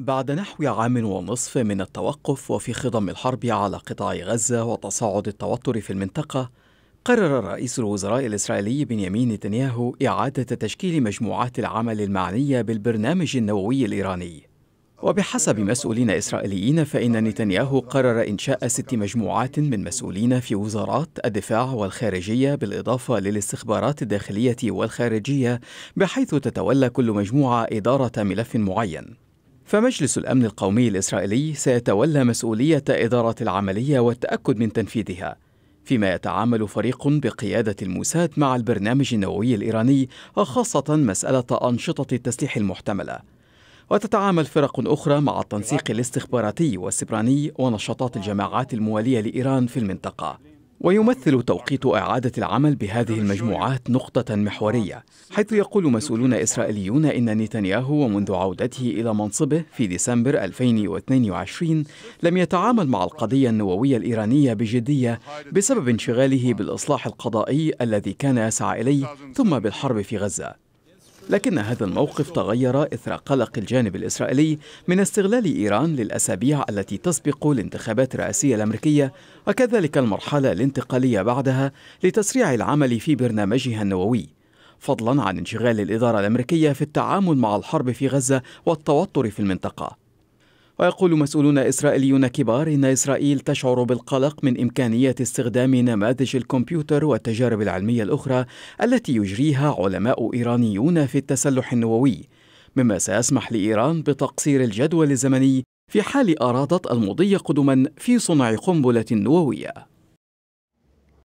بعد نحو عام ونصف من التوقف وفي خضم الحرب على قطاع غزة وتصاعد التوتر في المنطقة قرر رئيس الوزراء الإسرائيلي بنيامين نتنياهو إعادة تشكيل مجموعات العمل المعنية بالبرنامج النووي الإيراني وبحسب مسؤولين إسرائيليين فإن نتنياهو قرر إنشاء ست مجموعات من مسؤولين في وزارات الدفاع والخارجية بالإضافة للاستخبارات الداخلية والخارجية بحيث تتولى كل مجموعة إدارة ملف معين فمجلس الأمن القومي الإسرائيلي سيتولى مسؤولية إدارة العملية والتأكد من تنفيذها فيما يتعامل فريق بقيادة الموساد مع البرنامج النووي الإيراني وخاصة مسألة أنشطة التسليح المحتملة وتتعامل فرق أخرى مع التنسيق الاستخباراتي والسبراني ونشاطات الجماعات الموالية لإيران في المنطقة ويمثل توقيت إعادة العمل بهذه المجموعات نقطة محورية حيث يقول مسؤولون إسرائيليون إن نتنياهو ومنذ عودته إلى منصبه في ديسمبر 2022 لم يتعامل مع القضية النووية الإيرانية بجدية بسبب انشغاله بالإصلاح القضائي الذي كان يسعى إليه ثم بالحرب في غزة لكن هذا الموقف تغير إثر قلق الجانب الإسرائيلي من استغلال إيران للأسابيع التي تسبق الانتخابات الرئاسية الأمريكية وكذلك المرحلة الانتقالية بعدها لتسريع العمل في برنامجها النووي فضلا عن انشغال الإدارة الأمريكية في التعامل مع الحرب في غزة والتوتر في المنطقة ويقول مسؤولون إسرائيليون كبار إن إسرائيل تشعر بالقلق من إمكانية استخدام نماذج الكمبيوتر والتجارب العلمية الأخرى التي يجريها علماء إيرانيون في التسلح النووي مما سيسمح لإيران بتقصير الجدول الزمني في حال أرادت المضي قدما في صنع قنبلة نووية